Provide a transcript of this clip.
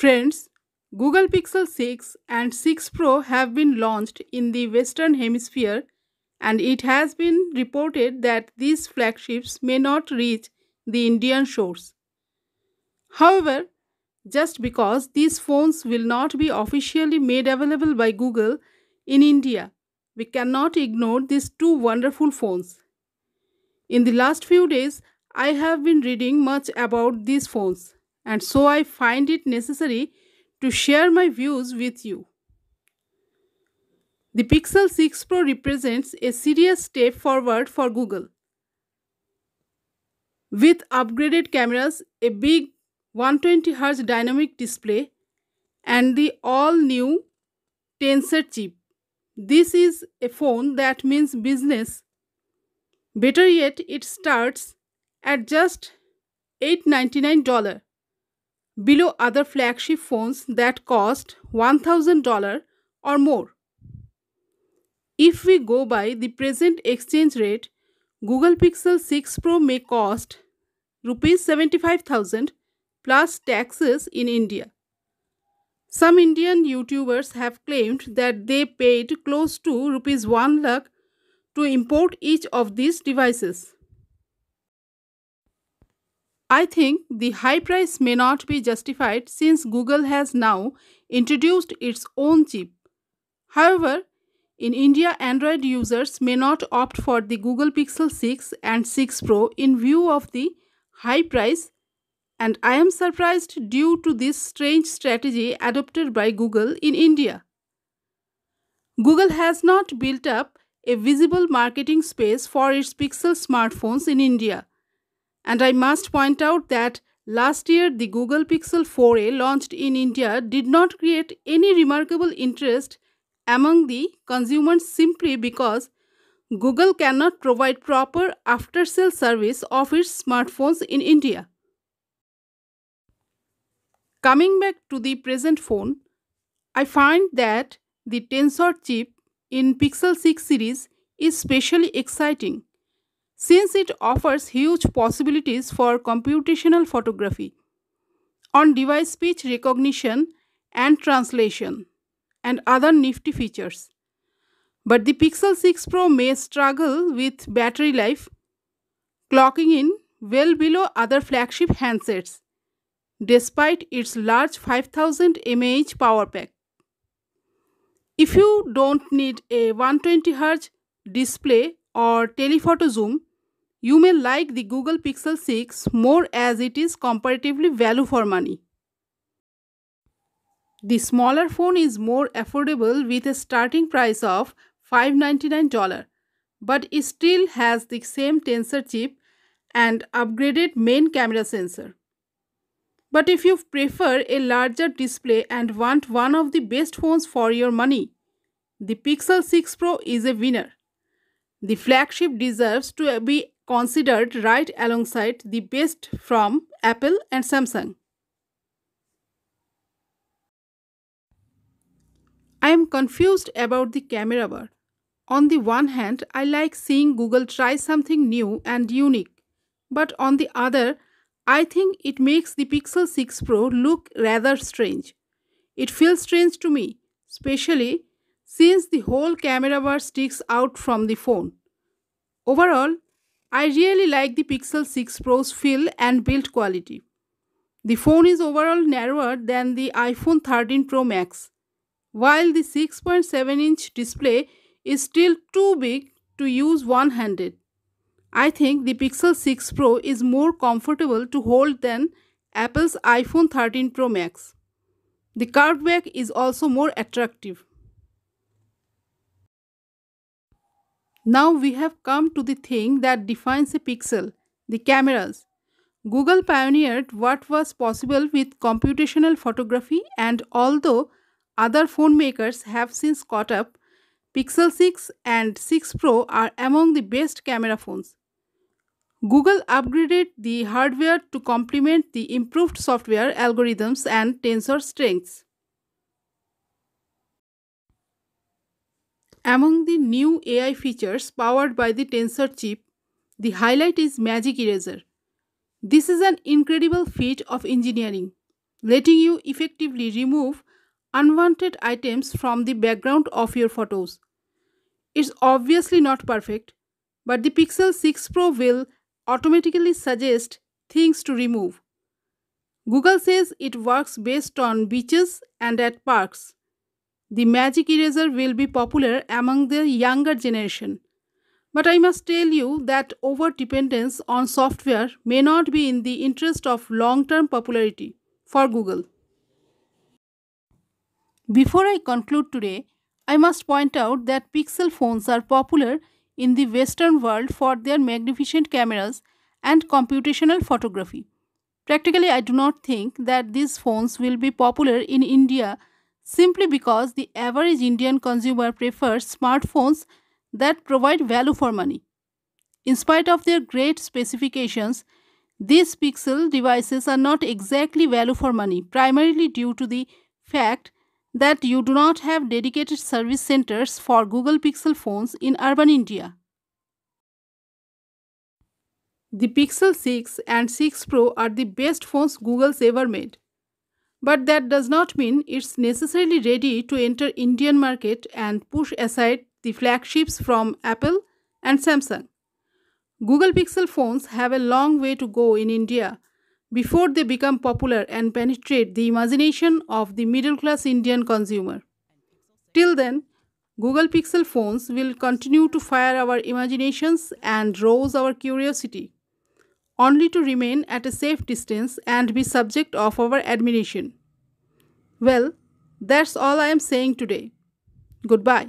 Friends, Google Pixel 6 and 6 Pro have been launched in the Western Hemisphere and it has been reported that these flagships may not reach the Indian shores. However, just because these phones will not be officially made available by Google in India, we cannot ignore these two wonderful phones. In the last few days, I have been reading much about these phones and so I find it necessary to share my views with you. The Pixel 6 Pro represents a serious step forward for Google. With upgraded cameras, a big 120Hz dynamic display, and the all new Tensor chip, this is a phone that means business. Better yet, it starts at just $899 below other flagship phones that cost $1,000 or more. If we go by the present exchange rate, Google Pixel 6 Pro may cost rupees 75,000 plus taxes in India. Some Indian YouTubers have claimed that they paid close to rupees 1 lakh to import each of these devices. I think the high price may not be justified since Google has now introduced its own chip. However, in India, Android users may not opt for the Google Pixel 6 and 6 Pro in view of the high price, and I am surprised due to this strange strategy adopted by Google in India. Google has not built up a visible marketing space for its Pixel smartphones in India. And I must point out that last year the Google Pixel 4a launched in India did not create any remarkable interest among the consumers simply because Google cannot provide proper after sale service of its smartphones in India. Coming back to the present phone, I find that the Tensor chip in Pixel 6 series is specially exciting since it offers huge possibilities for computational photography on device speech recognition and translation and other nifty features. But the Pixel 6 Pro may struggle with battery life, clocking in well below other flagship handsets, despite its large 5000 mAh power pack. If you don't need a 120Hz display or telephoto zoom, you may like the Google Pixel 6 more as it is comparatively value for money. The smaller phone is more affordable with a starting price of $599 but it still has the same tensor chip and upgraded main camera sensor. But if you prefer a larger display and want one of the best phones for your money, the Pixel 6 Pro is a winner. The flagship deserves to be considered right alongside the best from Apple and Samsung. I am confused about the camera bar. On the one hand, I like seeing Google try something new and unique, but on the other, I think it makes the Pixel 6 Pro look rather strange. It feels strange to me, especially since the whole camera bar sticks out from the phone. Overall, I really like the Pixel 6 Pro's feel and build quality. The phone is overall narrower than the iPhone 13 Pro Max, while the 6.7 inch display is still too big to use one handed. I think the Pixel 6 Pro is more comfortable to hold than Apple's iPhone 13 Pro Max. The curved back is also more attractive. Now we have come to the thing that defines a pixel, the cameras. Google pioneered what was possible with computational photography and although other phone makers have since caught up, Pixel 6 and 6 Pro are among the best camera phones. Google upgraded the hardware to complement the improved software algorithms and tensor strengths. Among the new AI features powered by the Tensor chip, the highlight is Magic Eraser. This is an incredible feat of engineering, letting you effectively remove unwanted items from the background of your photos. It's obviously not perfect, but the Pixel 6 Pro will automatically suggest things to remove. Google says it works based on beaches and at parks. The magic eraser will be popular among the younger generation. But I must tell you that over dependence on software may not be in the interest of long term popularity for Google. Before I conclude today, I must point out that Pixel phones are popular in the Western world for their magnificent cameras and computational photography. Practically, I do not think that these phones will be popular in India simply because the average Indian consumer prefers smartphones that provide value for money. In spite of their great specifications, these Pixel devices are not exactly value for money, primarily due to the fact that you do not have dedicated service centers for Google Pixel phones in urban India. The Pixel 6 and 6 Pro are the best phones Google's ever made. But that does not mean it's necessarily ready to enter Indian market and push aside the flagships from Apple and Samsung. Google Pixel phones have a long way to go in India before they become popular and penetrate the imagination of the middle class Indian consumer. Till then, Google Pixel phones will continue to fire our imaginations and rouse our curiosity only to remain at a safe distance and be subject of our admiration. Well, that's all I am saying today. Goodbye.